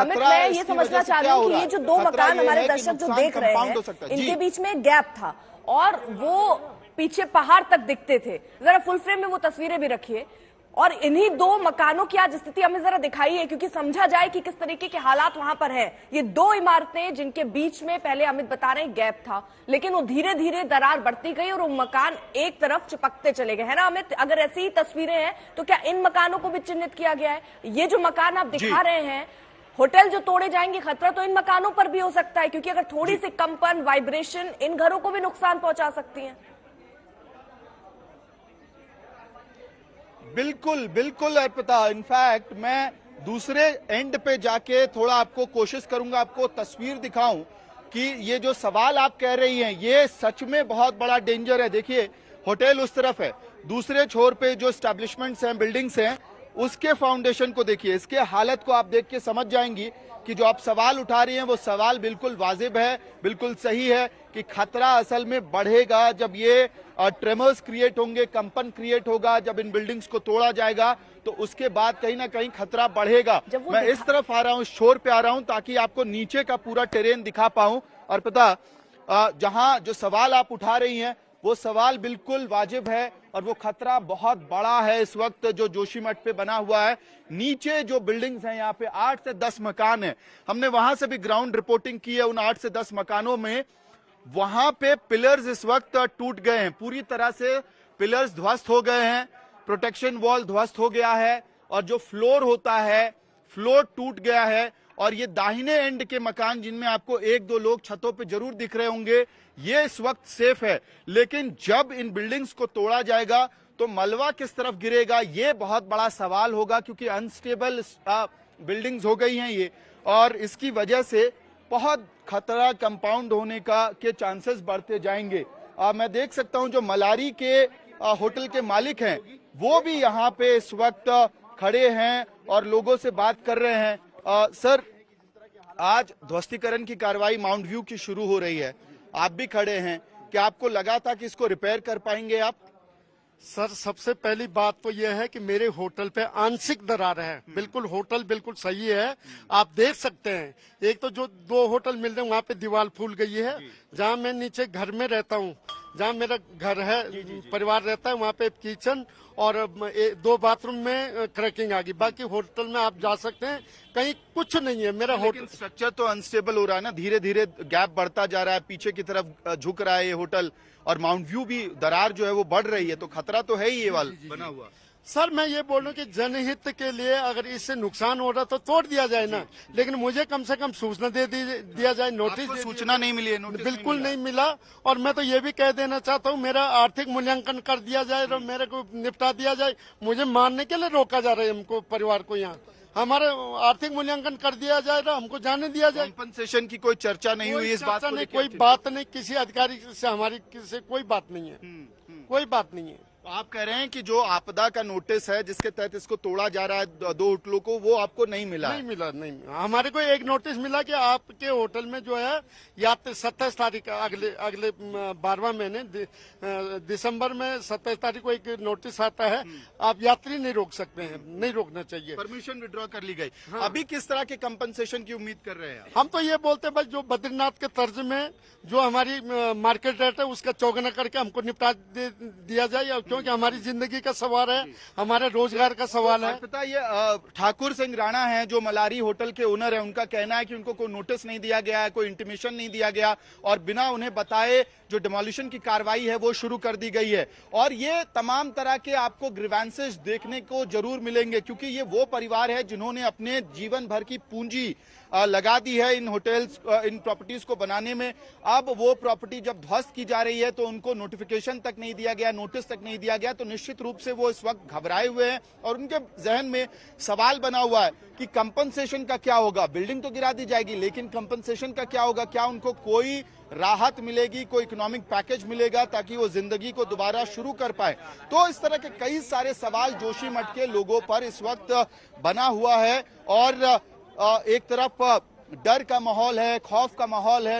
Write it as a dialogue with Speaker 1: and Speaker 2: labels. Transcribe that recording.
Speaker 1: अमित मैं ये समझना चाह रहा हूँ कि ये जो दो मकान हमारे दर्शक जो देख रहे हैं तो इनके
Speaker 2: बीच में गैप था और वो पीछे पहाड़ तक दिखते थे जरा फुल फ्रेम में वो तस्वीरें भी रखिए और इन्हीं दो मकानों की आज स्थिति हमें जरा दिखाई है क्योंकि समझा जाए कि किस तरीके के हालात वहां पर हैं ये दो इमारतें जिनके बीच में पहले अमित बता रहे हैं गैप था लेकिन वो धीरे धीरे दरार बढ़ती गई और वो मकान एक तरफ चिपकते चले गए है ना अमित अगर ऐसी ही तस्वीरें हैं तो क्या इन मकानों को भी चिन्हित किया गया है ये जो मकान आप दिखा रहे हैं होटल जो तोड़े जाएंगे खतरा तो इन मकानों पर भी हो सकता है क्योंकि अगर थोड़ी सी कंपन वाइब्रेशन इन घरों को भी नुकसान पहुंचा सकती है
Speaker 1: बिल्कुल बिल्कुल अर्पिता इनफैक्ट मैं दूसरे एंड पे जाके थोड़ा आपको कोशिश करूंगा आपको तस्वीर दिखाऊं कि ये जो सवाल आप कह रही हैं ये सच में बहुत बड़ा डेंजर है देखिए होटल उस तरफ है दूसरे छोर पे जो स्टैब्लिशमेंट्स हैं बिल्डिंग्स हैं उसके फाउंडेशन को देखिए इसके हालत को आप देख के समझ जाएंगी कि जो आप सवाल उठा रही हैं वो सवाल बिल्कुल वाजिब है बिल्कुल सही है कि खतरा असल में बढ़ेगा जब ये ट्रेमर्स क्रिएट होंगे कंपन क्रिएट होगा जब इन बिल्डिंग्स को तोड़ा जाएगा तो उसके बाद कहीं ना कहीं खतरा बढ़ेगा मैं इस तरफ आ रहा हूँ शोर पे आ रहा हूँ ताकि आपको नीचे का पूरा टेरेन दिखा पाऊं और पता जहाँ जो सवाल आप उठा रही हैं वो सवाल बिल्कुल वाजिब है और वो खतरा बहुत बड़ा है इस वक्त जो जोशीमठ पे बना हुआ है नीचे जो बिल्डिंग्स हैं यहाँ पे आठ से दस मकान है हमने वहां से भी ग्राउंड रिपोर्टिंग की है उन आठ से दस मकानों में वहां पे पिलर्स इस वक्त टूट गए हैं पूरी तरह से पिलर्स ध्वस्त हो गए हैं प्रोटेक्शन वॉल ध्वस्त हो गया है और जो फ्लोर होता है फ्लोर टूट गया है और ये दाहिने एंड के मकान जिनमें आपको एक दो लोग छतों पे जरूर दिख रहे होंगे ये इस वक्त सेफ है लेकिन जब इन बिल्डिंग्स को तोड़ा जाएगा तो मलवा किस तरफ गिरेगा ये बहुत बड़ा सवाल होगा क्योंकि अनस्टेबल बिल्डिंग्स हो गई हैं ये और इसकी वजह से बहुत खतरा कंपाउंड होने का के चांसेस बढ़ते जाएंगे आ, मैं देख सकता हूं जो मलारी के आ, होटल के मालिक हैं वो भी यहाँ पे इस वक्त खड़े हैं और लोगों से बात कर रहे हैं आ, सर आज ध्वस्तीकरण की कार्रवाई माउंट व्यू की शुरू हो रही है आप भी खड़े हैं क्या आपको लगा था कि इसको रिपेयर कर पाएंगे आप सर सबसे पहली बात तो यह है कि मेरे होटल पे आंशिक दरार है हम्म। बिल्कुल होटल बिल्कुल सही है आप देख सकते हैं एक तो जो दो होटल मिल रहे हैं वहाँ पे दीवार फूल गई है जहाँ मैं नीचे घर में रहता हूँ जहाँ मेरा घर है जी, जी, जी। परिवार रहता है वहाँ पे किचन और दो बाथरूम में क्रैकिंग आ गई बाकी होटल में आप जा सकते हैं कहीं कुछ नहीं है मेरा होटल स्ट्रक्चर तो अनस्टेबल हो रहा है ना धीरे धीरे गैप बढ़ता जा रहा है पीछे की तरफ झुक रहा है ये होटल और माउंट व्यू भी दरार जो है वो बढ़ रही है तो खतरा तो है ही ये वाल बना हुआ सर मैं ये बोल रहा हूँ कि जनहित के लिए अगर इससे नुकसान हो रहा तो तोड़ दिया जाए ना लेकिन मुझे कम से कम सूचना दे दिया जाए नोटिस सूचना नहीं मिली है बिल्कुल नहीं, नहीं मिला और मैं तो ये भी कह देना चाहता हूँ मेरा आर्थिक मूल्यांकन कर दिया जाए और हम्म। मेरे को निपटा दिया जाए मुझे मानने के लिए रोका जा रहा है हमको परिवार को यहाँ हमारे आर्थिक मूल्यांकन कर दिया जाए तो हमको जाने दिया जाए कंपनसेशन की कोई चर्चा नहीं हुई इस बात नहीं कोई बात नहीं किसी अधिकारी से हमारी से कोई बात नहीं है हम्म, हम्म। कोई बात नहीं है तो आप कह रहे हैं कि जो आपदा का नोटिस है जिसके तहत इसको तोड़ा जा रहा है दो होटलों को वो आपको नहीं मिला नहीं मिला नहीं मिला। हमारे को एक नोटिस मिला कि आपके होटल में जो है यात्रा सत्ताईस तारीख अगले अगले बारवा महीने दिसंबर में सत्ताईस तारीख को एक नोटिस आता है हम्म। आप यात्री नहीं रोक सकते हैं नहीं रोकना चाहिए परमिशन विड्रॉ कर ली गई हाँ। अभी किस तरह के कम्पनसेशन की उम्मीद कर रहे हैं हम तो ये बोलते हैं बस जो बद्रीनाथ के तर्ज में जो हमारी मार्केट रेट है उसका चौगना करके हमको निपटा दिया जाए क्योंकि हमारी जिंदगी का सवाल है हमारे रोजगार का सवाल है पिता ये ठाकुर सिंह राणा है जो मलारी होटल के ओनर है उनका कहना है कि उनको कोई नोटिस नहीं दिया गया है कोई इंटीमेशन नहीं दिया गया और बिना उन्हें बताए जो डिमोलिशन की कार्रवाई है वो शुरू कर दी गई है और ये तमाम तरह के आपको ग्रीवेंसेज देखने को जरूर मिलेंगे क्योंकि ये वो परिवार है जिन्होंने अपने जीवन भर की पूंजी लगा दी है इन होटल्स इन प्रॉपर्टीज को बनाने में अब वो प्रॉपर्टी जब ध्वस्त की जा रही है तो उनको नोटिफिकेशन तक नहीं दिया गया नोटिस तक नहीं दिया गया तो निश्चित रूप से वो इस वक्त घबराए हुए हैं और उनके जहन में सवाल बना हुआ है कि कंपनसेशन का क्या होगा बिल्डिंग तो गिरा दी जाएगी लेकिन कंपनसेशन का क्या होगा क्या उनको कोई राहत मिलेगी कोई इकोनॉमिक पैकेज मिलेगा ताकि वो जिंदगी को दोबारा शुरू कर पाए तो इस तरह के कई सारे सवाल जोशी मठ के लोगों पर इस वक्त बना हुआ है और एक तरफ डर का माहौल है खौफ का माहौल है